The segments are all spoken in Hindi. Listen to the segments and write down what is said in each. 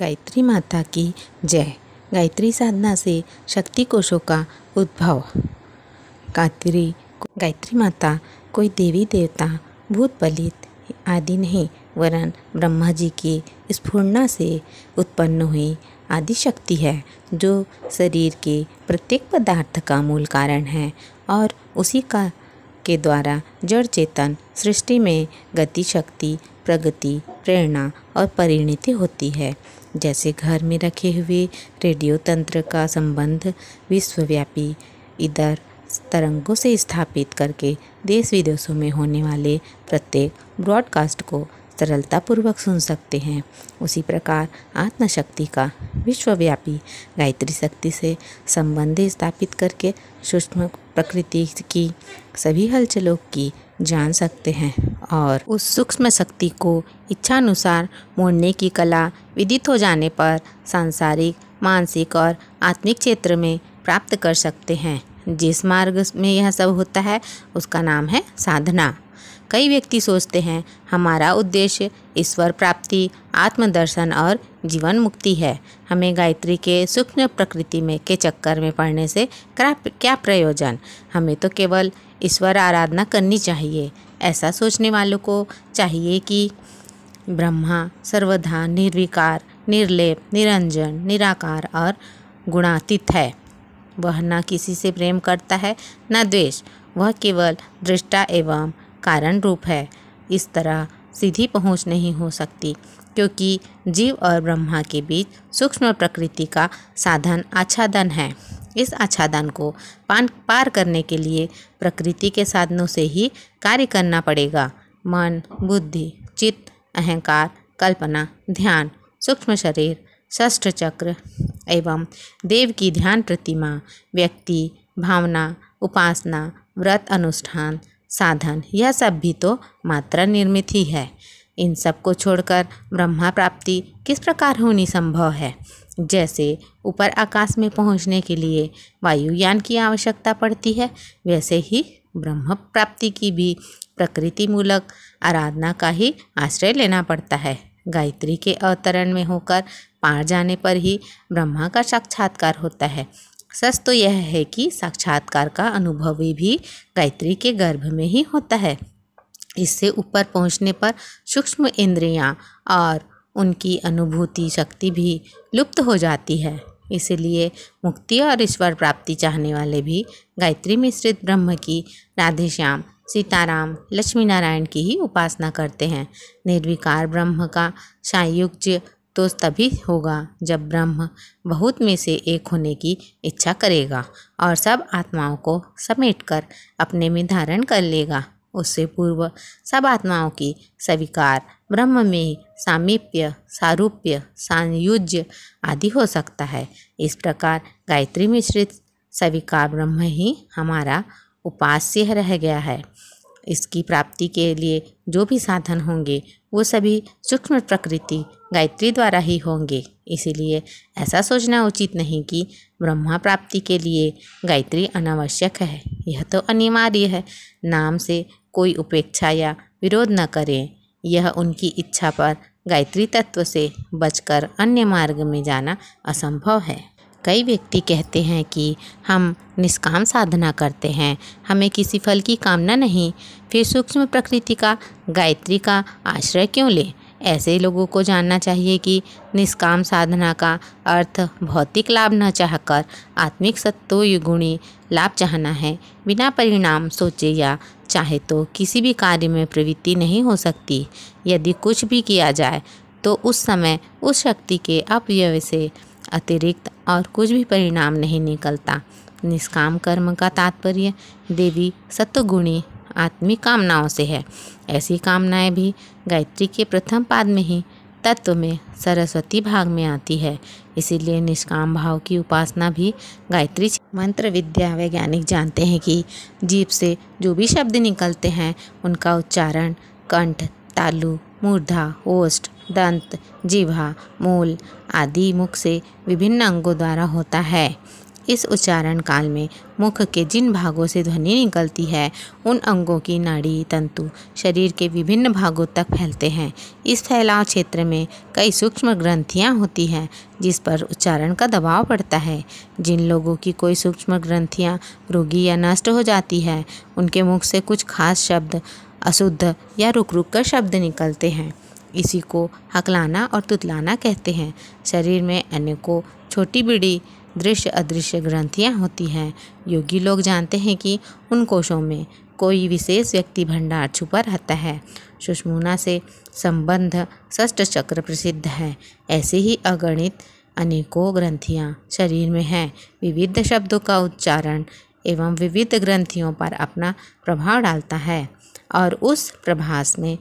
गायत्री माता की जय गायत्री साधना से शक्ति कोशों का उद्भव गायत्री गायत्री माता कोई देवी देवता भूत पलित आदि नहीं वरन ब्रह्मा जी की स्फूर्णा से उत्पन्न हुई आदि शक्ति है जो शरीर के प्रत्येक पदार्थ का मूल कारण है और उसी का के द्वारा जड़ चेतन सृष्टि में गति शक्ति प्रगति प्रेरणा और परिणति होती है जैसे घर में रखे हुए रेडियो तंत्र का संबंध विश्वव्यापी इधर तरंगों से स्थापित करके देश विदेशों में होने वाले प्रत्येक ब्रॉडकास्ट को सरलतापूर्वक सुन सकते हैं उसी प्रकार आत्मशक्ति का विश्वव्यापी गायत्री शक्ति से संबंध स्थापित करके सूक्ष्म प्रकृति की सभी हलचलों की जान सकते हैं और उस सूक्ष्म शक्ति को इच्छानुसार मोड़ने की कला विदित हो जाने पर सांसारिक मानसिक और आत्मिक क्षेत्र में प्राप्त कर सकते हैं जिस मार्ग में यह सब होता है उसका नाम है साधना कई व्यक्ति सोचते हैं हमारा उद्देश्य ईश्वर प्राप्ति आत्मदर्शन और जीवन मुक्ति है हमें गायत्री के सूक्ष्म प्रकृति में के चक्कर में पड़ने से क्या प्रयोजन हमें तो केवल ईश्वर आराधना करनी चाहिए ऐसा सोचने वालों को चाहिए कि ब्रह्मा सर्वधा निर्विकार निर्लेप निरंजन निराकार और गुणातीत है वह न किसी से प्रेम करता है न द्वेष वह केवल दृष्टा एवं कारण रूप है इस तरह सीधी पहुंच नहीं हो सकती क्योंकि जीव और ब्रह्मा के बीच सूक्ष्म प्रकृति का साधन आच्छादन है इस आच्छादन को पान पार करने के लिए प्रकृति के साधनों से ही कार्य करना पड़ेगा मन बुद्धि चित्त अहंकार कल्पना ध्यान सूक्ष्म शरीर षष्ठ चक्र एवं देव की ध्यान प्रतिमा व्यक्ति भावना उपासना व्रत अनुष्ठान साधन यह सब भी तो मात्रा निर्मित ही है इन सब को छोड़कर ब्रह्मा प्राप्ति किस प्रकार होनी संभव है जैसे ऊपर आकाश में पहुंचने के लिए वायुयान की आवश्यकता पड़ती है वैसे ही ब्रह्म प्राप्ति की भी प्रकृति मूलक आराधना का ही आश्रय लेना पड़ता है गायत्री के अवतरण में होकर पार जाने पर ही ब्रह्मा का साक्षात्कार होता है सच तो यह है कि साक्षात्कार का अनुभव भी गायत्री के गर्भ में ही होता है इससे ऊपर पहुंचने पर सूक्ष्म इंद्रियां और उनकी अनुभूति शक्ति भी लुप्त हो जाती है इसलिए मुक्ति और ईश्वर प्राप्ति चाहने वाले भी गायत्री मिश्रित ब्रह्म की राधेश्याम सीताराम लक्ष्मी नारायण की ही उपासना करते हैं निर्विकार ब्रह्म का संयुक्त तो तभी होगा जब ब्रह्म बहुत में से एक होने की इच्छा करेगा और सब आत्माओं को समेटकर अपने में धारण कर लेगा उससे पूर्व सब आत्माओं की स्वीकार ब्रह्म में सामीप्य सारूप्य संयुज्य आदि हो सकता है इस प्रकार गायत्री मिश्रित स्वीकार ब्रह्म ही हमारा उपास्य रह गया है इसकी प्राप्ति के लिए जो भी साधन होंगे वो सभी सूक्ष्म प्रकृति गायत्री द्वारा ही होंगे इसीलिए ऐसा सोचना उचित नहीं कि ब्रह्मा प्राप्ति के लिए गायत्री अनावश्यक है यह तो अनिवार्य है नाम से कोई उपेक्षा या विरोध न करें यह उनकी इच्छा पर गायत्री तत्व से बचकर अन्य मार्ग में जाना असंभव है कई व्यक्ति कहते हैं कि हम निष्काम साधना करते हैं हमें किसी फल की कामना नहीं फिर सूक्ष्म प्रकृति का गायत्री का आश्रय क्यों लें ऐसे लोगों को जानना चाहिए कि निष्काम साधना का अर्थ भौतिक लाभ न चाहकर आत्मिक सत्वयुगुणी लाभ चाहना है बिना परिणाम सोचे या चाहे तो किसी भी कार्य में प्रवृत्ति नहीं हो सकती यदि कुछ भी किया जाए तो उस समय उस शक्ति के अपव्यय से अतिरिक्त और कुछ भी परिणाम नहीं निकलता निष्काम कर्म का तात्पर्य देवी सत्वगुणी आत्मिक कामनाओं से है ऐसी कामनाएं भी गायत्री के प्रथम पाद में ही तत्व में सरस्वती भाग में आती है इसीलिए निष्काम भाव की उपासना भी गायत्री मंत्र विद्या वैज्ञानिक जानते हैं कि जीप से जो भी शब्द निकलते हैं उनका उच्चारण कंठ तालु मूर्धा ओष्ठ दंत जीभा मूल आदि मुख से विभिन्न अंगों द्वारा होता है इस उच्चारण काल में मुख के जिन भागों से ध्वनि निकलती है उन अंगों की नाड़ी तंतु शरीर के विभिन्न भागों तक फैलते हैं इस फैलाव क्षेत्र में कई सूक्ष्म ग्रंथियाँ होती हैं जिस पर उच्चारण का दबाव पड़ता है जिन लोगों की कोई सूक्ष्म ग्रंथियाँ रोगी या नष्ट हो जाती है उनके मुख से कुछ खास शब्द अशुद्ध या रुक रुक कर शब्द निकलते हैं इसी को हकलाना और तुतलाना कहते हैं शरीर में अनेकों छोटी बड़ी दृश्य अदृश्य ग्रंथियाँ होती हैं योगी लोग जानते हैं कि उन कोशों में कोई विशेष व्यक्ति भंडार छुपा रहता है सुषमुना से संबंध षष्ट चक्र प्रसिद्ध है ऐसे ही अगणित अनेकों ग्रंथियाँ शरीर में हैं विविध शब्दों का उच्चारण एवं विविध ग्रंथियों पर अपना प्रभाव डालता है और उस प्रभास में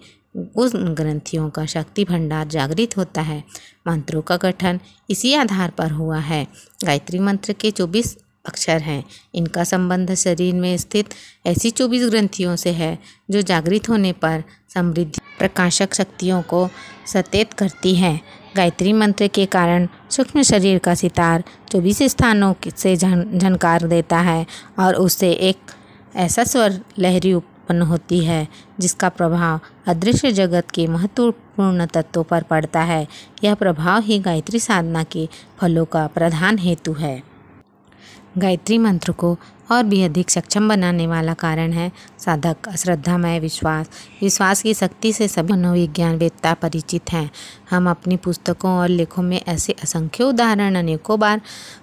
उस ग्रंथियों का शक्ति भंडार जागृत होता है मंत्रों का गठन इसी आधार पर हुआ है गायत्री मंत्र के चौबीस अक्षर हैं इनका संबंध शरीर में स्थित ऐसी चौबीस ग्रंथियों से है जो जागृत होने पर समृद्धि प्रकाशक शक्तियों को सचेत करती हैं गायत्री मंत्र के कारण सूक्ष्म शरीर का सितार चौबीस स्थानों से झनकार देता है और उससे एक ऐसा स्वर लहरी उत्पन्न होती है जिसका प्रभाव अदृश्य जगत के महत्वपूर्ण तत्वों पर पड़ता है यह प्रभाव ही गायत्री साधना के फलों का प्रधान हेतु है गायत्री मंत्र को और भी अधिक सक्षम बनाने वाला कारण है साधक अश्रद्धामय विश्वास विश्वास की शक्ति से सभी मनोविज्ञान वेदता परिचित हैं हम अपनी पुस्तकों और लेखों में ऐसे असंख्य उदाहरण अनेकों बार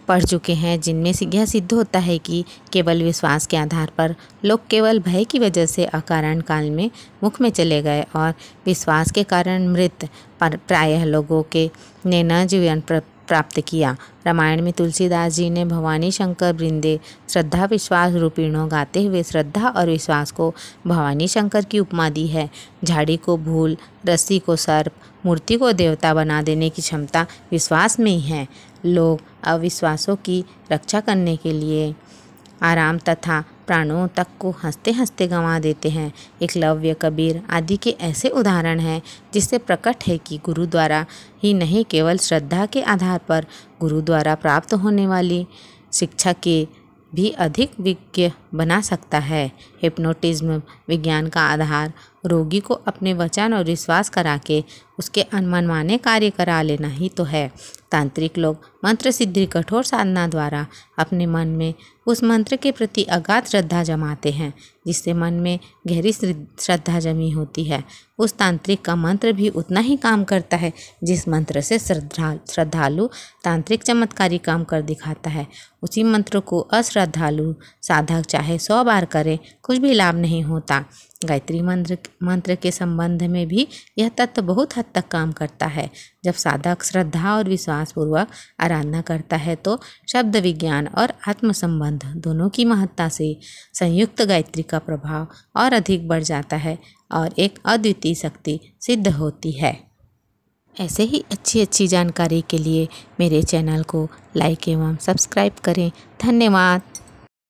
पढ़ चुके हैं जिनमें से यह सिद्ध होता है कि केवल विश्वास के आधार पर लोग केवल भय की वजह से अकारण काल में मुख में चले गए और विश्वास के कारण मृत प्रायः लोगों के ने न जीवन प्राप्त किया रामायण में तुलसीदास जी ने भवानी शंकर वृंदे श्रद्धा विश्वास रूपीणों गाते हुए श्रद्धा और विश्वास को भवानी शंकर की उपमा दी है झाड़ी को भूल रस्सी को सर्प मूर्ति को देवता बना देने की क्षमता विश्वास में ही है लोग अविश्वासों की रक्षा करने के लिए आराम तथा प्राणों तक को हंसते हंसते गंवा देते हैं एकलव्य कबीर आदि के ऐसे उदाहरण हैं जिससे प्रकट है कि गुरु द्वारा ही नहीं केवल श्रद्धा के आधार पर गुरु द्वारा प्राप्त होने वाली शिक्षा के भी अधिक विज्ञ बना सकता है हिप्नोटिज्म विज्ञान का आधार रोगी को अपने वचन और विश्वास करा के उसके अनमनमाने कार्य करा लेना ही तो है तांत्रिक लोग मंत्र सिद्धि कठोर साधना द्वारा अपने मन में उस मंत्र के प्रति अगाध श्रद्धा जमाते हैं जिससे मन में गहरी श्रद्धा जमी होती है उस तांत्रिक का मंत्र भी उतना ही काम करता है जिस मंत्र से श्रद्धा श्रद्धालु तांत्रिक चमत्कारी काम कर दिखाता है उसी मंत्र को अश्रद्धालु साधक चाहे सौ बार करें कुछ भी लाभ नहीं होता गायत्री मंत्र मंत्र के संबंध में भी यह तत्व बहुत हद तक काम करता है जब साधक श्रद्धा और विश्वास पूर्वक आराधना करता है तो शब्द विज्ञान और आत्म संबंध दोनों की महत्ता से संयुक्त गायत्री का प्रभाव और अधिक बढ़ जाता है और एक अद्वितीय शक्ति सिद्ध होती है ऐसे ही अच्छी अच्छी जानकारी के लिए मेरे चैनल को लाइक एवं सब्सक्राइब करें धन्यवाद